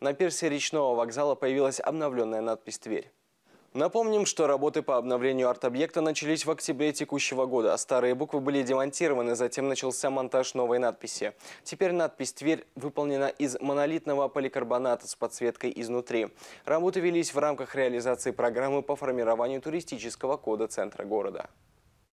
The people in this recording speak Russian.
на пирсе речного вокзала появилась обновленная надпись «Тверь». Напомним, что работы по обновлению арт-объекта начались в октябре текущего года, а старые буквы были демонтированы, затем начался монтаж новой надписи. Теперь надпись «Тверь» выполнена из монолитного поликарбоната с подсветкой изнутри. Работы велись в рамках реализации программы по формированию туристического кода центра города.